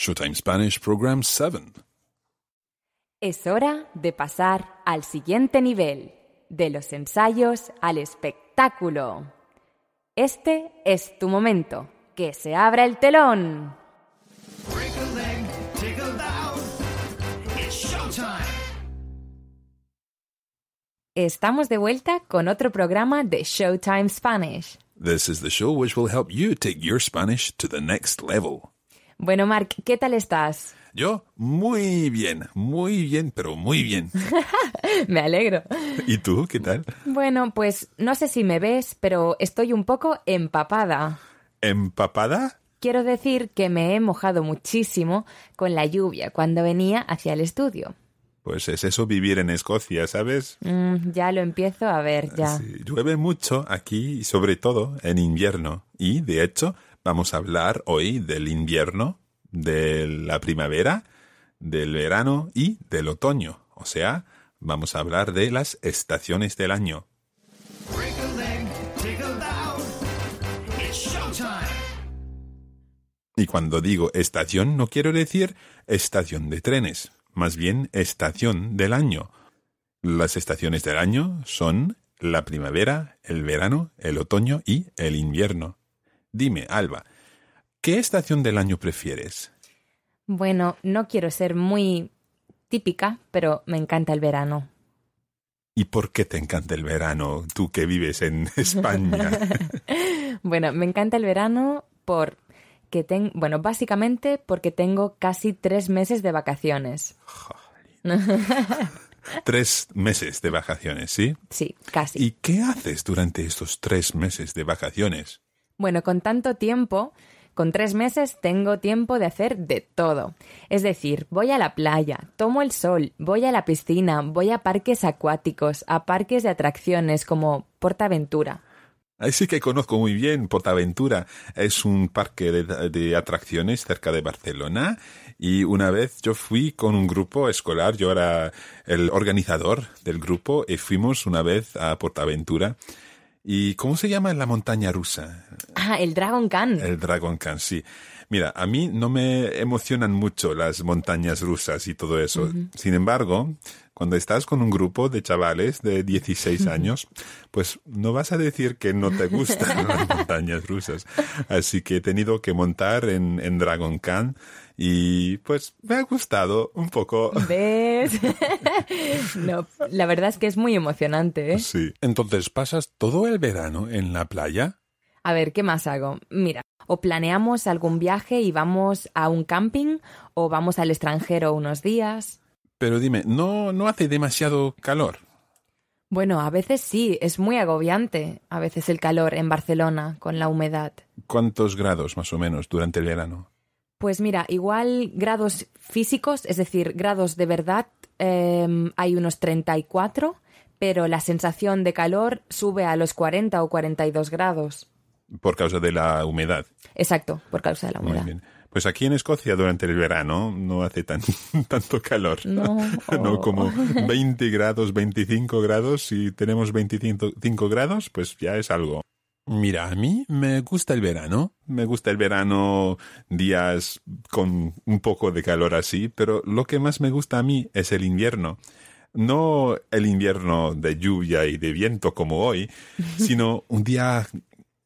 Showtime Spanish Program 7. Es hora de pasar al siguiente nivel, de los ensayos al espectáculo. Este es tu momento, que se abra el telón. Estamos de vuelta con otro programa de Showtime Spanish. This is the show which will help you take your Spanish to the next level. Bueno, Mark, ¿qué tal estás? Yo, muy bien, muy bien, pero muy bien. me alegro. ¿Y tú, qué tal? Bueno, pues no sé si me ves, pero estoy un poco empapada. ¿Empapada? Quiero decir que me he mojado muchísimo con la lluvia cuando venía hacia el estudio. Pues es eso vivir en Escocia, ¿sabes? Mm, ya lo empiezo a ver, ya. llueve mucho aquí, sobre todo en invierno. Y, de hecho, Vamos a hablar hoy del invierno, de la primavera, del verano y del otoño. O sea, vamos a hablar de las estaciones del año. Y cuando digo estación no quiero decir estación de trenes, más bien estación del año. Las estaciones del año son la primavera, el verano, el otoño y el invierno. Dime, Alba, ¿qué estación del año prefieres? Bueno, no quiero ser muy típica, pero me encanta el verano. ¿Y por qué te encanta el verano, tú que vives en España? bueno, me encanta el verano por que bueno, básicamente porque tengo casi tres meses de vacaciones. tres meses de vacaciones, ¿sí? Sí, casi. ¿Y qué haces durante estos tres meses de vacaciones? Bueno, con tanto tiempo, con tres meses tengo tiempo de hacer de todo. Es decir, voy a la playa, tomo el sol, voy a la piscina, voy a parques acuáticos, a parques de atracciones como Portaventura. Sí que conozco muy bien Portaventura. Es un parque de, atracciones cerca de Barcelona y una vez yo fui con un grupo escolar, yo era el organizador del grupo y fuimos una vez a Portaventura ¿Y cómo se llama la montaña rusa? Ah, el Dragon Khan. El Dragon Khan, sí. Mira, a mí no me emocionan mucho las montañas rusas y todo eso. Sin embargo, cuando estás con un grupo de chavales de 16 años, pues no vas a decir que no te gustan las montañas rusas. Así que he tenido que montar en, en Dragon Khan y pues me ha gustado un poco. ¿Ves? no, la verdad es que es muy emocionante. ¿eh? Sí. Entonces, ¿pasas todo el verano en la playa? A ver, ¿qué más hago? Mira, o planeamos algún viaje y vamos a un camping o vamos al extranjero unos días. Pero dime, ¿no, no hace demasiado calor? Bueno, a veces sí, es muy agobiante, a veces el calor en Barcelona con la humedad. ¿Cuántos grados más o menos durante el verano? Pues mira, igual grados físicos, es decir, grados de verdad, em, hay unos 34, pero la sensación de calor sube a los 40 o 42 grados. Por causa de la humedad. Exacto, por causa de la humedad. Muy bien. Pues aquí en Escocia durante el verano no hace tanto calor. No. no. como 20 grados, 25 grados. Si tenemos 25 grados, pues ya es algo. Mira, a mí me gusta el verano. Me gusta el verano, días con un poco de calor así, pero lo que más me gusta a mí es el invierno. No el invierno de lluvia y de viento como hoy, sino un día,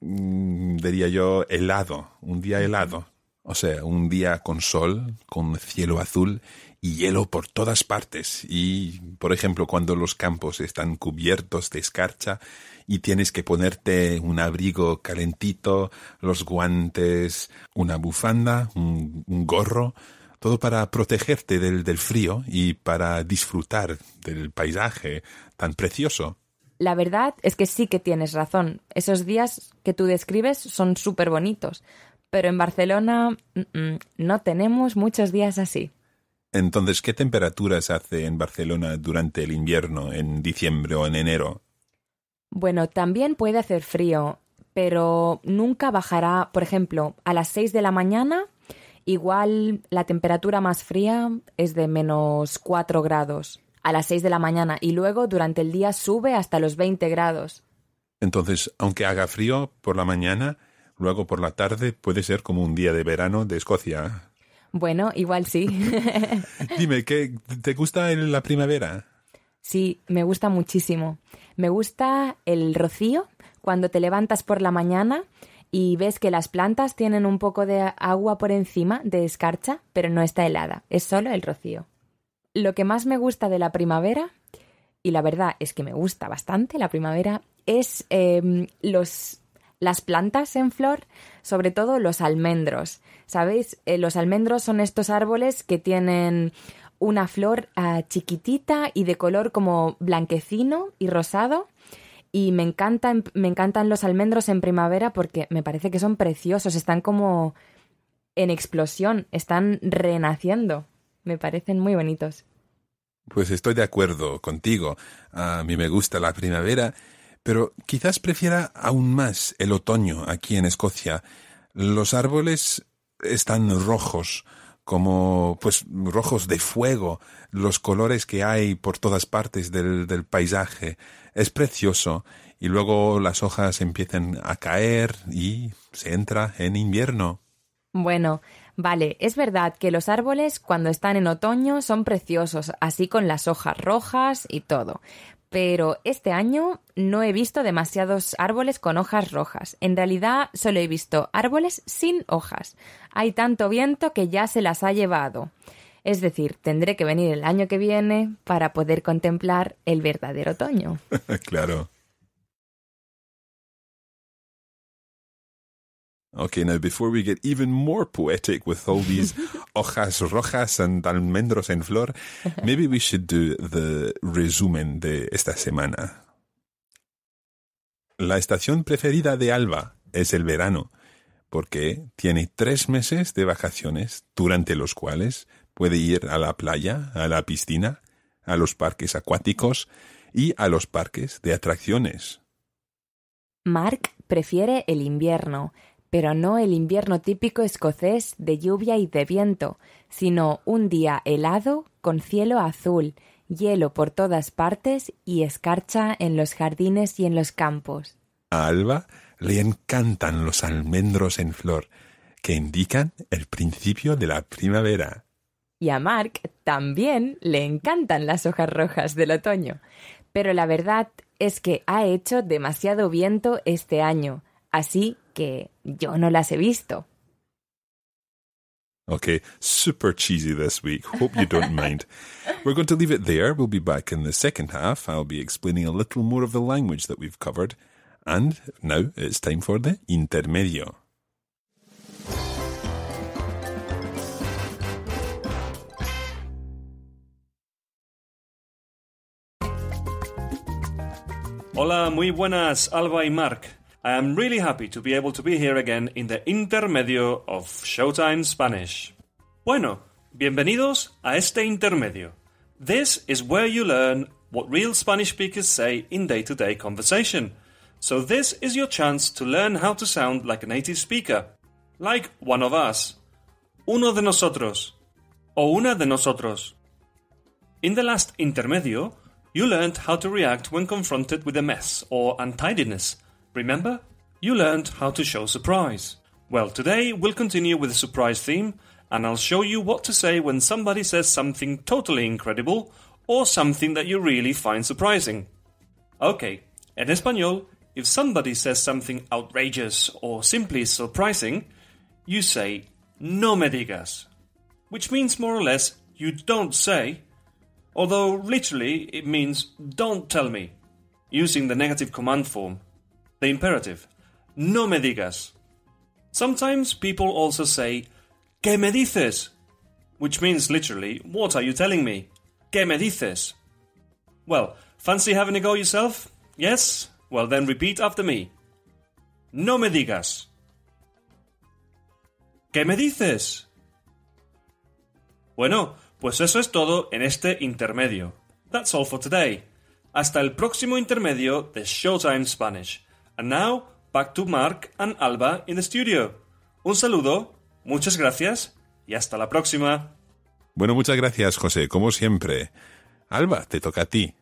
mm, diría yo, helado, un día helado. O sea, un día con sol, con cielo azul y hielo por todas partes. Y, por ejemplo, cuando los campos están cubiertos de escarcha, y tienes que ponerte un abrigo calentito, los guantes, una bufanda, un, gorro, todo para protegerte del, del frío y para disfrutar del paisaje tan precioso. La verdad es que sí que tienes razón. Esos días que tú describes son súper bonitos, pero en Barcelona no tenemos muchos días así. Entonces, ¿qué temperaturas hace en Barcelona durante el invierno, en diciembre o en enero? Bueno, también puede hacer frío, pero nunca bajará, por ejemplo, a las 6 de la mañana, igual la temperatura más fría es de menos 4 grados a las 6 de la mañana y luego durante el día sube hasta los 20 grados. Entonces, aunque haga frío por la mañana, luego por la tarde puede ser como un día de verano de Escocia. ¿eh? Bueno, igual sí. Dime, ¿qué, ¿te gusta la primavera? Sí, me gusta muchísimo. Me gusta el rocío cuando te levantas por la mañana y ves que las plantas tienen un poco de agua por encima, de escarcha, pero no está helada, es solo el rocío. Lo que más me gusta de la primavera, y la verdad es que me gusta bastante la primavera, es em, los, las plantas en flor, sobre todo los almendros. ¿Sabéis? Eh, los almendros son estos árboles que tienen una flor ah, chiquitita y de color como blanquecino y rosado. Y me, encantan, me encantan los almendros en primavera porque me parece que son preciosos, están como en explosión, están renaciendo. Me parecen muy bonitos. Pues estoy de acuerdo contigo. A mí me gusta la primavera, pero quizás prefiera aún más el otoño aquí en Escocia. Los árboles están rojos, como pues rojos de fuego, los colores que hay por todas partes del, del paisaje. Es precioso y luego las hojas empiezan a caer y se entra en invierno. Bueno, vale, es verdad que los árboles cuando están en otoño son preciosos, así con las hojas rojas y todo pero este año no he visto demasiados árboles con hojas rojas. En realidad solo he visto árboles sin hojas. Hay tanto viento que ya se las ha llevado. Es decir, tendré que venir el año que viene para poder contemplar el verdadero otoño. claro. Okay, now before we get even more poetic with all these hojas rojas and almendros en flor, maybe we should do the resumen de esta semana. La estación preferida de Alba es el verano, porque tiene tres meses de vacaciones durante los cuales puede ir a la playa, a la piscina, a los parques acuáticos y a los parques de atracciones. Mark prefiere el invierno pero no el invierno típico escocés de lluvia y de viento, sino un día helado con cielo azul, hielo por todas partes y escarcha en los jardines y en los campos. A Alba le encantan los almendros en flor, que indican el principio de la primavera. Y a Mark también le encantan las hojas rojas del otoño. Pero la verdad es que ha hecho demasiado viento este año Así que yo no las he visto. Okay, super cheesy this week. Hope you don't mind. We're going to leave it there. We'll be back in the second half. I'll be explaining a little more of the language that we've covered. And now it's time for the intermedio. Hola, muy buenas, Alba y Mark. I am really happy to be able to be here again in the intermedio of Showtime Spanish. Bueno, bienvenidos a este intermedio. This is where you learn what real Spanish speakers say in day to day conversation. So, this is your chance to learn how to sound like a native speaker, like one of us, uno de nosotros, o una de nosotros. In the last intermedio, you learned how to react when confronted with a mess or untidiness Remember? You learned how to show surprise. Well, today we'll continue with the surprise theme, and I'll show you what to say when somebody says something totally incredible or something that you really find surprising. Okay, en español, if somebody says something outrageous or simply surprising, you say, no me digas, which means more or less, you don't say, although literally it means don't tell me, using the negative command form the imperative. No me digas. Sometimes people also say, ¿Qué me dices? Which means literally, what are you telling me? ¿Qué me dices? Well, fancy having a go yourself? Yes? Well, then repeat after me. No me digas. ¿Qué me dices? Bueno, pues eso es todo en este intermedio. That's all for today. Hasta el próximo intermedio de Showtime Spanish. now, back to Mark and Alba in the studio. Un saludo, muchas gracias y hasta la próxima. Bueno, muchas gracias, José, como siempre. Alba, te toca a ti.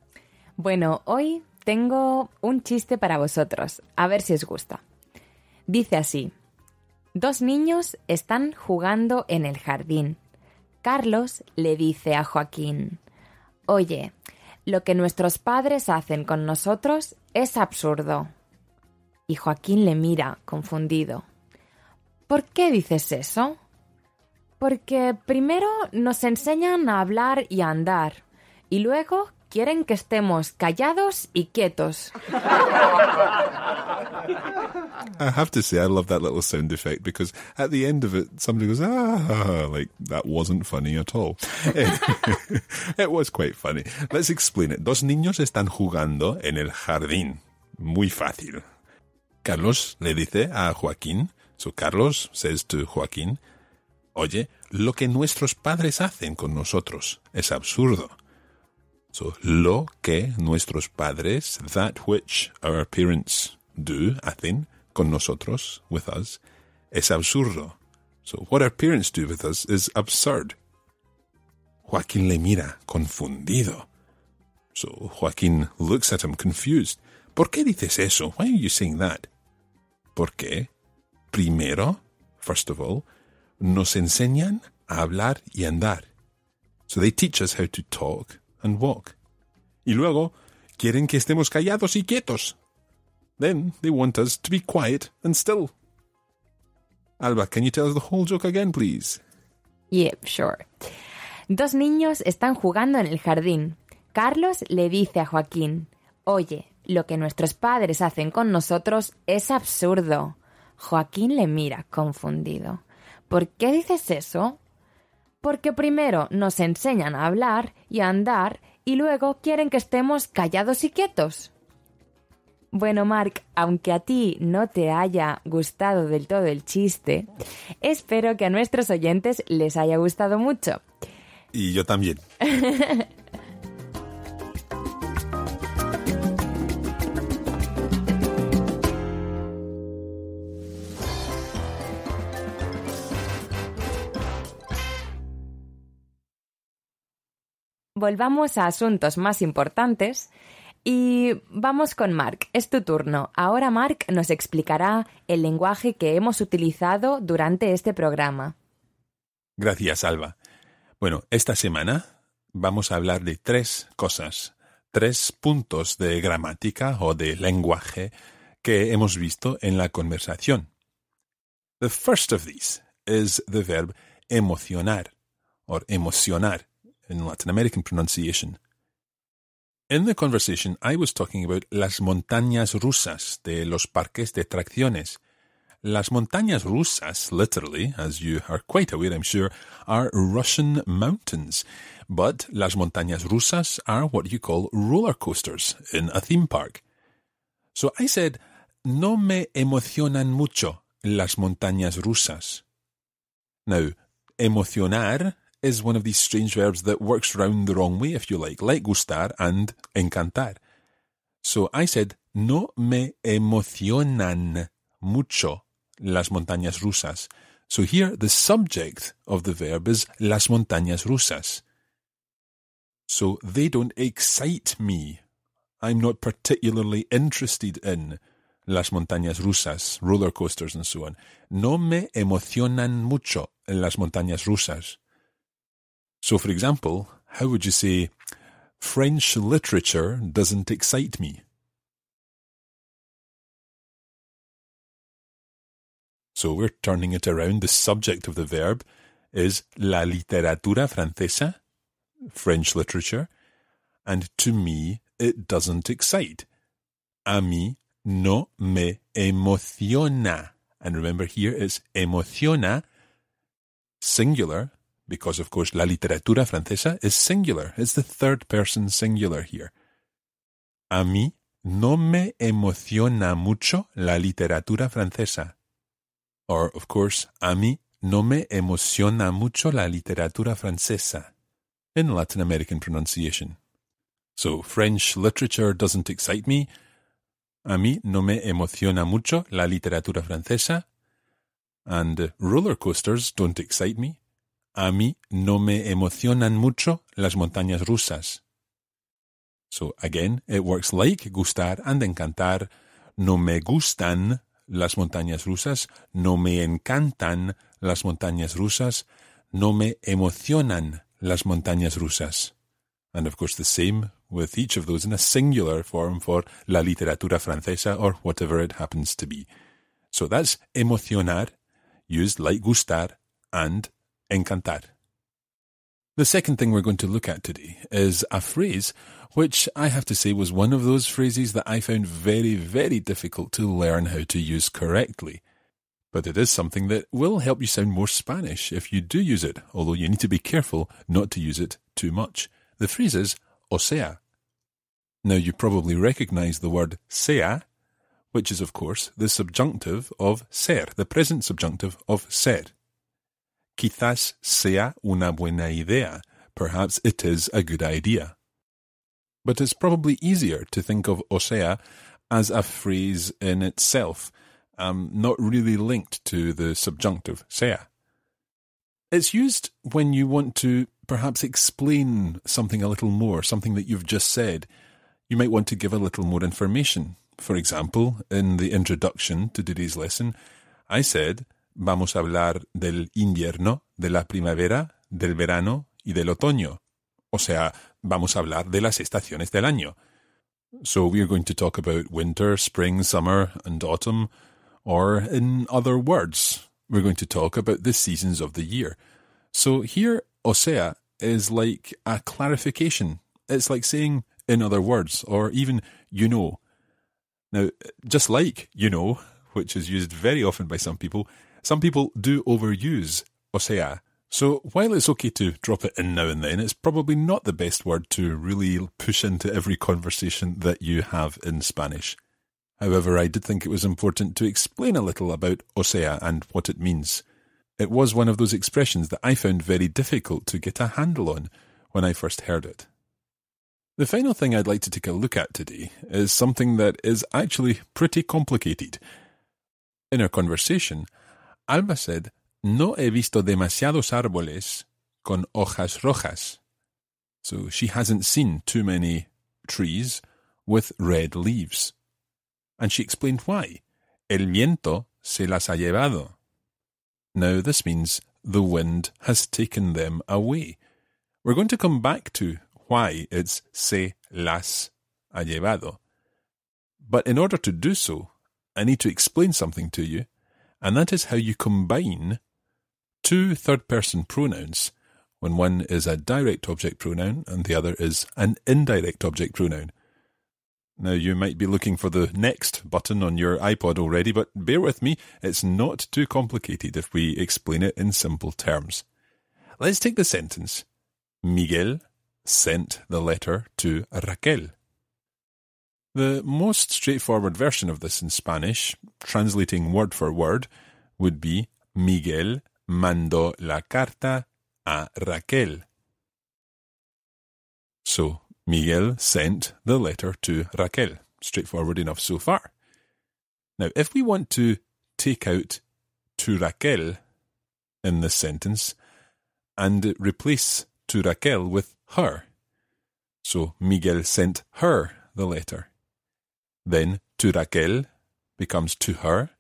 Bueno, hoy tengo un chiste para vosotros, a ver si os gusta. Dice así, dos niños están jugando en el jardín. Carlos le dice a Joaquín, Oye, lo que nuestros padres hacen con nosotros es absurdo. Y Joaquín le mira, confundido. ¿Por qué dices eso? Porque primero nos enseñan a hablar y a andar, y luego quieren que estemos callados y quietos. I have to say, I love that little sound effect because at the end of it, somebody goes, ah, like that wasn't funny at all. it was quite funny. Let's explain it. Dos niños están jugando en el jardín. Muy fácil. Carlos le dice a Joaquín, So Carlos, says to Joaquín, oye, lo que nuestros padres hacen con nosotros es absurdo. So, lo que nuestros padres, that which our parents do, hacen con nosotros, with us, es absurdo. So, what our parents do with us is absurd. Joaquín le mira, confundido. So, Joaquín looks at him, confused. ¿Por qué dices eso? Why qué you saying that? qué? primero, first of all, nos enseñan a hablar y andar. So they teach us how to talk and walk. Y luego, quieren que estemos callados y quietos. Then they want us to be quiet and still. Alba, can you tell us the whole joke again, please? Yep, sure. Dos niños están jugando en el jardín. Carlos le dice a Joaquín, Oye, lo que nuestros padres hacen con nosotros es absurdo. Joaquín le mira confundido. ¿Por qué dices eso? Porque primero nos enseñan a hablar y a andar y luego quieren que estemos callados y quietos. Bueno, Mark, aunque a ti no te haya gustado del todo el chiste, espero que a nuestros oyentes les haya gustado mucho. Y yo también. volvamos a asuntos más importantes y vamos con Mark. Es tu turno. Ahora Mark nos explicará el lenguaje que hemos utilizado durante este programa. Gracias, Alba. Bueno, esta semana vamos a hablar de tres cosas, tres puntos de gramática o de lenguaje que hemos visto en la conversación. The first of these is the verb emocionar o emocionar. in Latin American pronunciation. In the conversation, I was talking about las montañas rusas de los parques de tracciones. Las montañas rusas, literally, as you are quite aware, I'm sure, are Russian mountains. But las montañas rusas are what you call roller coasters in a theme park. So I said, No me emocionan mucho las montañas rusas. Now, emocionar is one of these strange verbs that works round the wrong way, if you like, like gustar and encantar. So I said, no me emocionan mucho las montañas rusas. So here the subject of the verb is las montañas rusas. So they don't excite me. I'm not particularly interested in las montañas rusas, roller coasters and so on. No me emocionan mucho las montañas rusas. So, for example, how would you say, French literature doesn't excite me? So we're turning it around. The subject of the verb is la literatura francesa, French literature, and to me it doesn't excite. A mí no me emociona. And remember here it's emociona, singular, because, of course, la literatura francesa is singular. It's the third person singular here. A mí no me emociona mucho la literatura francesa. Or, of course, a mí no me emociona mucho la literatura francesa in Latin American pronunciation. So, French literature doesn't excite me. A mí no me emociona mucho la literatura francesa. And uh, roller coasters don't excite me. a mí no me emocionan mucho las montañas rusas. So again, it works like gustar and encantar. No me gustan las montañas rusas, no me encantan las montañas rusas, no me emocionan las montañas rusas. And of course the same with each of those in a singular form for la literatura francesa or whatever it happens to be. So that's emocionar, used like gustar, and encantar. The second thing we're going to look at today is a phrase which I have to say was one of those phrases that I found very, very difficult to learn how to use correctly. But it is something that will help you sound more Spanish if you do use it, although you need to be careful not to use it too much. The phrase is o sea. Now you probably recognize the word sea, which is of course the subjunctive of ser, the present subjunctive of ser. Quizás sea una buena idea. Perhaps it is a good idea. But it's probably easier to think of osea as a phrase in itself, um, not really linked to the subjunctive sea. It's used when you want to perhaps explain something a little more, something that you've just said. You might want to give a little more information. For example, in the introduction to today's lesson, I said vamos a hablar del invierno, de la primavera, del verano y del otoño. O sea, vamos a hablar de las estaciones del año. So we are going to talk about winter, spring, summer, and autumn, or in other words, we're going to talk about the seasons of the year. So here, o sea, is like a clarification. It's like saying, in other words, or even, you know. Now, just like, you know, which is used very often by some people, some people do overuse osea, so while it's okay to drop it in now and then, it's probably not the best word to really push into every conversation that you have in Spanish. However, I did think it was important to explain a little about osea and what it means. It was one of those expressions that I found very difficult to get a handle on when I first heard it. The final thing I'd like to take a look at today is something that is actually pretty complicated. In our conversation, Albacete no he visto demasiados árboles con hojas rojas. So she hasn't seen too many trees with red leaves. And she explained why. El viento se las ha llevado. Now this means the wind has taken them away. We're going to come back to why it's se las ha llevado. But in order to do so, I need to explain something to you and that is how you combine two third person pronouns when one is a direct object pronoun and the other is an indirect object pronoun. Now, you might be looking for the next button on your iPod already, but bear with me, it's not too complicated if we explain it in simple terms. Let's take the sentence Miguel sent the letter to Raquel. The most straightforward version of this in Spanish, translating word for word, would be Miguel mandó la carta a Raquel. So, Miguel sent the letter to Raquel. Straightforward enough so far. Now, if we want to take out to Raquel in this sentence and replace to Raquel with her, so Miguel sent her the letter. Then to Raquel becomes to her,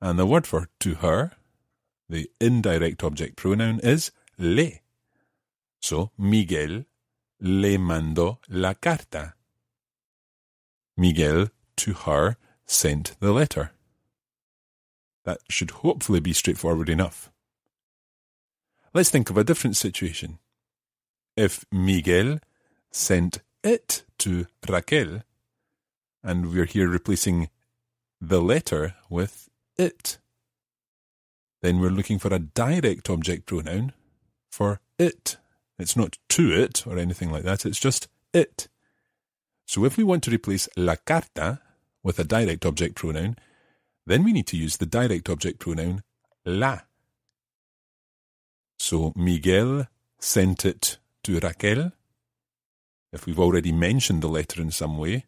and the word for to her, the indirect object pronoun, is le. So Miguel le mandó la carta. Miguel to her sent the letter. That should hopefully be straightforward enough. Let's think of a different situation. If Miguel sent it to Raquel, and we're here replacing the letter with it. Then we're looking for a direct object pronoun for it. It's not to it or anything like that, it's just it. So if we want to replace la carta with a direct object pronoun, then we need to use the direct object pronoun la. So Miguel sent it to Raquel. If we've already mentioned the letter in some way,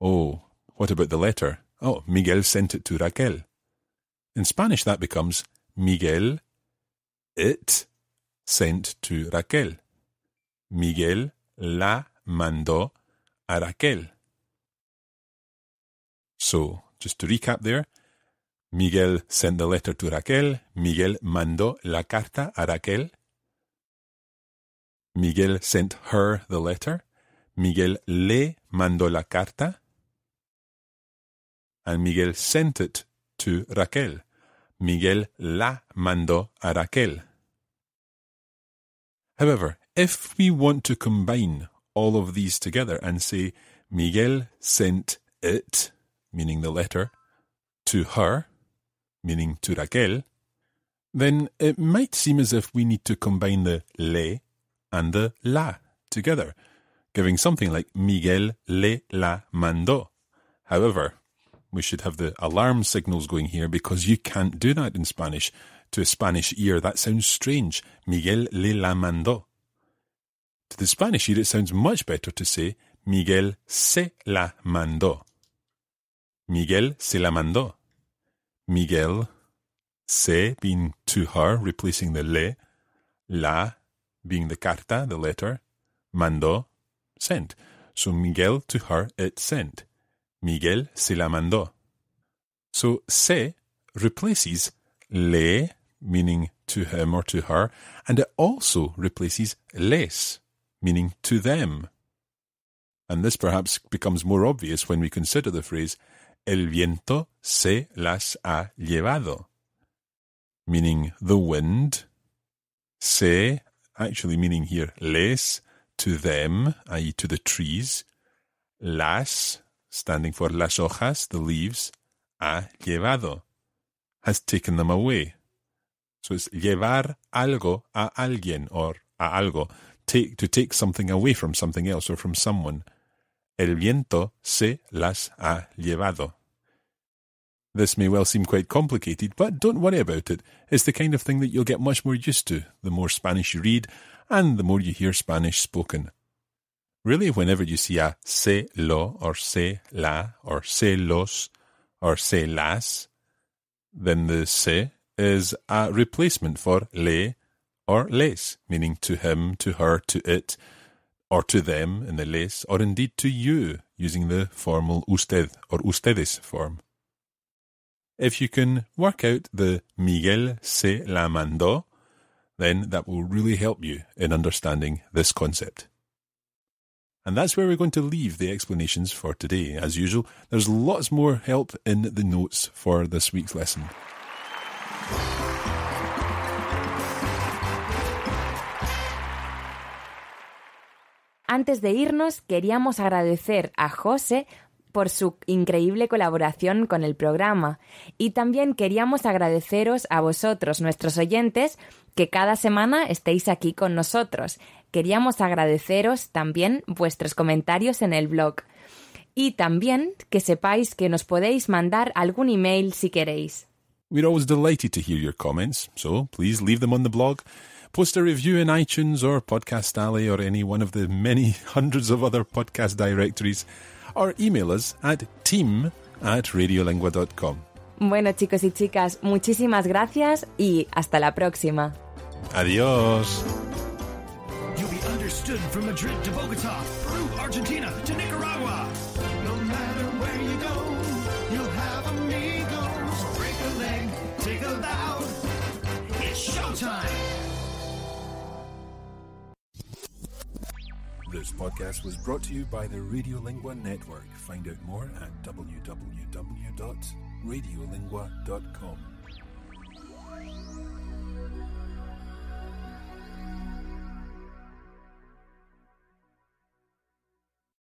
Oh, what about the letter? Oh, Miguel sent it to Raquel. In Spanish, that becomes Miguel, it, sent to Raquel. Miguel la mandó a Raquel. So, just to recap there, Miguel sent the letter to Raquel. Miguel mandó la carta a Raquel. Miguel sent her the letter. Miguel le mandó la carta and Miguel sent it to Raquel. Miguel la mandó a Raquel. However, if we want to combine all of these together and say Miguel sent it, meaning the letter, to her, meaning to Raquel, then it might seem as if we need to combine the le and the la together, giving something like Miguel le la mandó. However, we should have the alarm signals going here because you can't do that in Spanish. To a Spanish ear, that sounds strange. Miguel le la mandó. To the Spanish ear, it sounds much better to say Miguel se la mandó. Miguel se la mandó. Miguel se being to her, replacing the le, la being the carta, the letter, mandó, sent. So Miguel to her, it sent. Miguel se la mandó. So se replaces le, meaning to him or to her, and it also replaces les, meaning to them. And this perhaps becomes more obvious when we consider the phrase el viento se las ha llevado, meaning the wind, se, actually meaning here les, to them, i.e., to the trees, las, standing for las hojas, the leaves, ha llevado, has taken them away. So it's llevar algo a alguien or a algo, take, to take something away from something else or from someone. El viento se las ha llevado. This may well seem quite complicated, but don't worry about it. It's the kind of thing that you'll get much more used to the more Spanish you read and the more you hear Spanish spoken really, whenever you see a se lo or se la or se los or se las, then the se is a replacement for le or les, meaning to him, to her, to it, or to them in the les, or indeed to you, using the formal usted or ustedes form. If you can work out the Miguel se la mandó, then that will really help you in understanding this concept. And that's where we're going to leave the explanations for today. As usual, there's lots more help in the notes for this week's lesson. Antes de irnos, queríamos agradecer a José por su increíble colaboración con el programa. Y también queríamos agradeceros a vosotros, nuestros oyentes, que cada semana estéis aquí con nosotros queríamos agradeceros también vuestros comentarios en el blog. Y también que sepáis que nos podéis mandar algún email si queréis. We're always delighted to hear your comments, so please leave them on the blog. Post a review in iTunes or Podcast Alley or any one of the many hundreds of other podcast directories, or email us at team at radiolingua.com. Bueno, chicos y chicas, muchísimas gracias y hasta la próxima. Adiós. Houston, from Madrid to Bogota, Peru, Argentina to Nicaragua. No matter where you go, you'll have amigos. Break a leg, take a bow. It's showtime. This podcast was brought to you by the Radiolingua Network. Find out more at www.radiolingua.com.